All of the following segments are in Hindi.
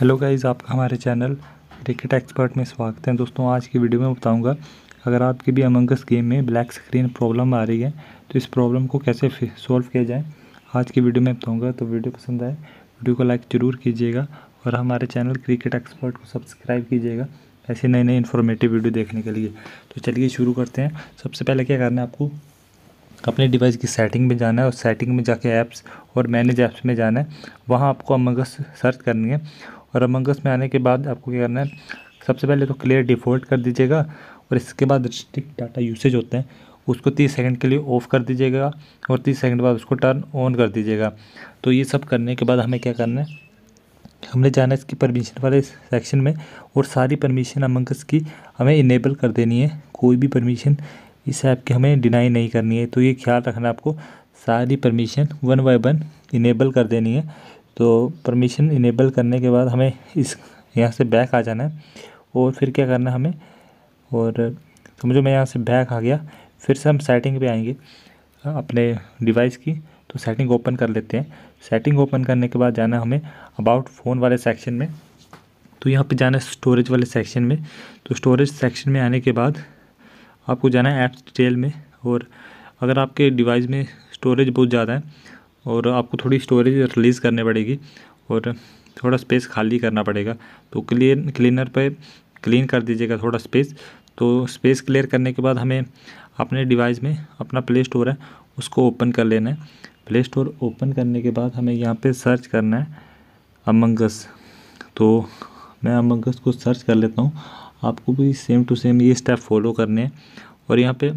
हेलो गाइज़ आपका हमारे चैनल क्रिकेट एक्सपर्ट में स्वागत है दोस्तों आज की वीडियो में बताऊंगा अगर आपकी भी अमंगस गेम में ब्लैक स्क्रीन प्रॉब्लम आ रही है तो इस प्रॉब्लम को कैसे सॉल्व किया जाए आज की वीडियो में बताऊंगा तो वीडियो पसंद आए वीडियो को लाइक ज़रूर कीजिएगा और हमारे चैनल क्रिकेट एक्सपर्ट को सब्सक्राइब कीजिएगा ऐसे नए नए इन्फॉर्मेटिव वीडियो देखने के लिए तो चलिए शुरू करते हैं सबसे पहले क्या करना है आपको अपने डिवाइस की सेटिंग में जाना है और सेटिंग में जाके ऐप्स और मैनेज ऐप्स में जाना है वहाँ आपको अमंगस सर्च करनी है और अमंगस में आने के बाद आपको क्या करना है सबसे पहले तो क्लियर डिफ़ॉल्ट कर दीजिएगा और इसके बाद रिस्ट्रिक्ट डाटा यूसेज होते हैं उसको तीस सेकंड के लिए ऑफ़ कर दीजिएगा और तीस सेकंड बाद उसको टर्न ऑन कर दीजिएगा तो ये सब करने के बाद हमें क्या करना है हमने जाना है इसकी परमिशन वाले सेक्शन में और सारी परमिशन अमंगस की हमें इनेबल कर देनी है कोई भी परमिशन इस ऐप की हमें डिनाई नहीं करनी है तो ये ख्याल रखना आपको सारी permission one by one enable कर देनी है तो परमिशन इनेबल करने के बाद हमें इस यहाँ से बैक आ जाना है और फिर क्या करना है हमें और समझो मैं यहाँ से बैक आ गया फिर से हम सेटिंग पे आएंगे अपने डिवाइस की तो सेटिंग ओपन कर लेते हैं सेटिंग ओपन करने के बाद जाना हमें अबाउट फ़ोन वाले सेक्शन में तो यहाँ पे जाना है स्टोरेज वाले सेक्शन में तो स्टोरेज सेक्शन में आने के बाद आपको जाना है ऐप्स डिटेल में और अगर आपके डिवाइस में स्टोरेज बहुत ज़्यादा है और आपको थोड़ी स्टोरेज रिलीज़ करनी पड़ेगी और थोड़ा स्पेस खाली करना पड़ेगा तो क्लियर क्लीनर पर क्लीन कर दीजिएगा थोड़ा स्पेस तो स्पेस क्लियर करने के बाद हमें अपने डिवाइस में अपना प्ले स्टोर है उसको ओपन कर लेना है प्ले स्टोर ओपन करने के बाद हमें यहाँ पे सर्च करना है अमंगस तो मैं अमंगस को सर्च कर लेता हूँ आपको भी सेम टू सेम ये स्टेप फॉलो करने हैं और यहाँ पे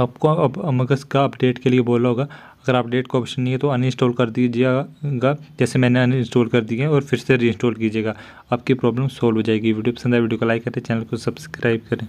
आपको अब अमगस का अपडेट के लिए बोला होगा अगर अपडेट का ऑप्शन नहीं है तो अनइंस्टॉल कर दीजिएगा जैसे मैंने अनइंस्टॉल कर दिए और फिर से रीइंस्टॉल कीजिएगा आपकी प्रॉब्लम सॉल्व हो जाएगी वीडियो पसंद आए वीडियो को लाइक करें चैनल को सब्सक्राइब करें